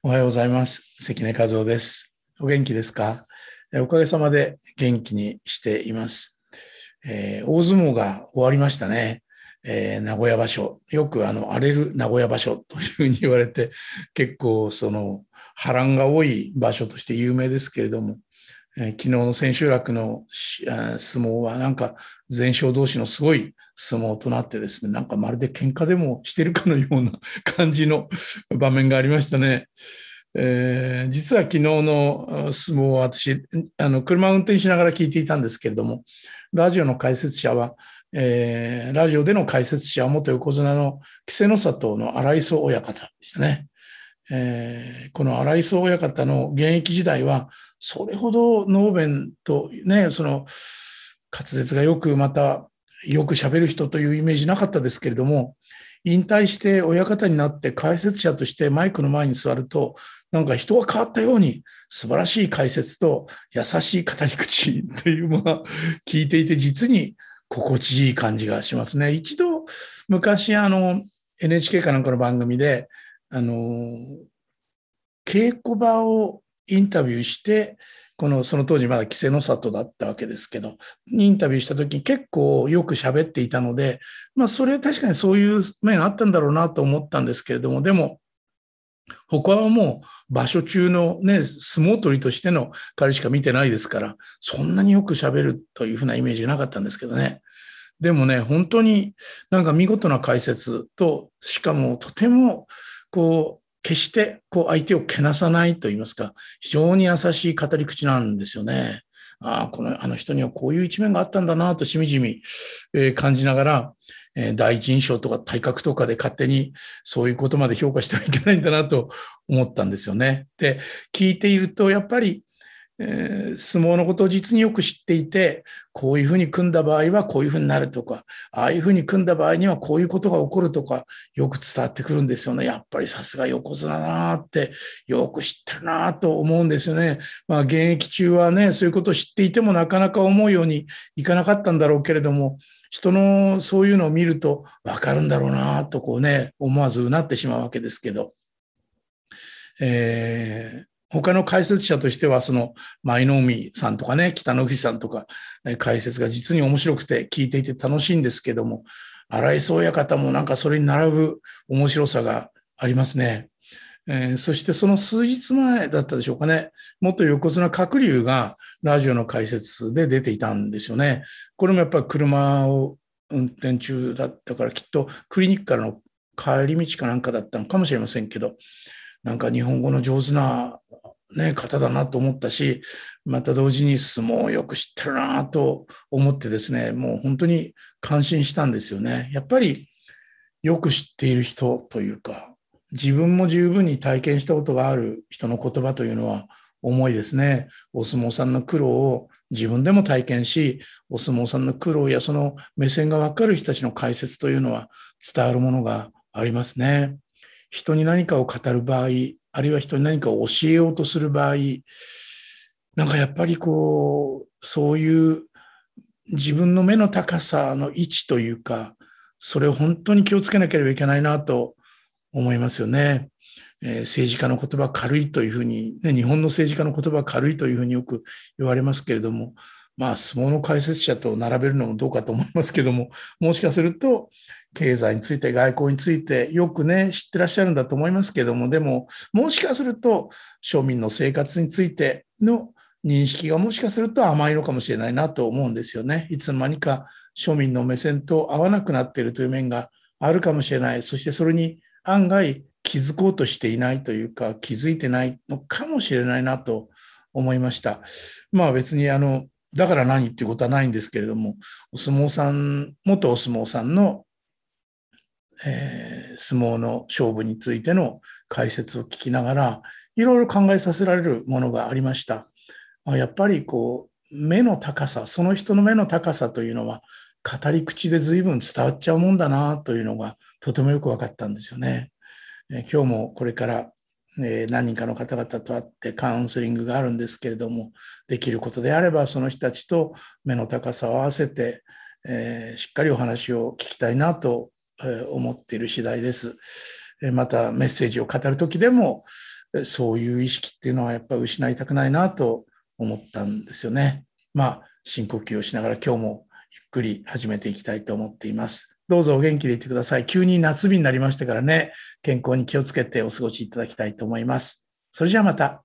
おはようございます。関根和夫です。お元気ですかおかげさまで元気にしています。えー、大相撲が終わりましたね。えー、名古屋場所。よくあの、荒れる名古屋場所 というふうに言われて、結構その波乱が多い場所として有名ですけれども、え昨日の千秋楽の、相撲はなんか全勝同士のすごい相撲となってですね、なんかまるで喧嘩でもしてるかのような感じの場面がありましたね。えー、実は昨日の相撲は私、あの車を運転しながら聞いていたんですけれども、ラジオの解説者は、えー、ラジオでの解説者は元横綱の稀勢の里の荒磯親方でしたね。えー、この荒磯親方の現役時代は、それほどノーベンとね、その滑舌がよくまたよく喋る人というイメージなかったですけれども、引退して親方になって解説者としてマイクの前に座ると、なんか人が変わったように素晴らしい解説と優しい語り口というのは聞いていて実に心地いい感じがしますね。一度昔あの NHK かなんかの番組であの稽古場をインタビューして、この、その当時まだ稀勢の里だったわけですけど、インタビューした時結構よく喋っていたので、まあそれ確かにそういう面あったんだろうなと思ったんですけれども、でも、他はもう場所中のね、相撲取りとしての彼しか見てないですから、そんなによく喋るというふうなイメージがなかったんですけどね。でもね、本当になんか見事な解説と、しかもとてもこう、決してこう相手をけなさないと言いますか、非常に優しい語り口なんですよね。ああ、この、あの人にはこういう一面があったんだなとしみじみ、え感じながら、え第一印象とか体格とかで勝手にそういうことまで評価してはいけないんだなと思ったんですよね。で、聞いていると、やっぱりえー、相撲のことを実によく知っていてこういうふうに組んだ場合はこういうふうになるとかああいうふうに組んだ場合にはこういうことが起こるとかよく伝わってくるんですよねやっぱりさすが横綱だなってよく知ってるなと思うんですよね。まあ、現役中はねそういうことを知っていてもなかなか思うようにいかなかったんだろうけれども人のそういうのを見るとわかるんだろうなとこうね思わずうなってしまうわけですけど。えー他の解説者としては、その、舞の海さんとかね、北の富士さんとか、解説が実に面白くて、聞いていて楽しいんですけども、荒井宗方もなんかそれに並ぶ面白さがありますね。えー、そしてその数日前だったでしょうかね、元横綱鶴竜がラジオの解説で出ていたんですよね。これもやっぱり車を運転中だったから、きっとクリニックからの帰り道かなんかだったのかもしれませんけど、なんか日本語の上手なね、方だなと思ったし、また同時に相撲をよく知ってるなと思ってですね、もう本当に感心したんですよね。やっぱりよく知っている人というか、自分も十分に体験したことがある人の言葉というのは重いですね。お相撲さんの苦労を自分でも体験し、お相撲さんの苦労やその目線がわかる人たちの解説というのは伝わるものがありますね。人に何かを語る場合、あるいは人に何かを教えようとする場合、なんかやっぱりこう、そういう自分の目の高さの位置というか、それを本当に気をつけなければいけないなと思いますよね。えー、政治家の言葉軽いというふうに、ね、日本の政治家の言葉軽いというふうによく言われますけれども、まあ、相撲の解説者と並べるのもどうかと思いますけども、もしかすると、経済について、外交について、よくね、知ってらっしゃるんだと思いますけども、でも、もしかすると、庶民の生活についての認識がもしかすると甘いのかもしれないなと思うんですよね。いつの間にか庶民の目線と合わなくなっているという面があるかもしれない。そしてそれに案外気づこうとしていないというか、気づいてないのかもしれないなと思いました。まあ別にあの、だから何っていうことはないんですけれども、お相撲さん、元お相撲さんの、えー、相撲の勝負についての解説を聞きながら、いろいろ考えさせられるものがありました。やっぱりこう、目の高さ、その人の目の高さというのは、語り口で随分伝わっちゃうもんだなというのが、とてもよく分かったんですよね。えー、今日もこれからえ何人かの方々と会ってカウンセリングがあるんですけれどもできることであればその人たちと目の高さを合わせて、えしっかりお話を聞きたいなと思っている次第です。またメッセージを語る時でもそういう意識っていうのはやっぱ失いたくないなと思ったんですよね。まあ深呼吸をしながら今日もゆっくり始めていきたいと思っています。どうぞお元気でいてください。急に夏日になりましたからね、健康に気をつけてお過ごしいただきたいと思います。それじゃあまた。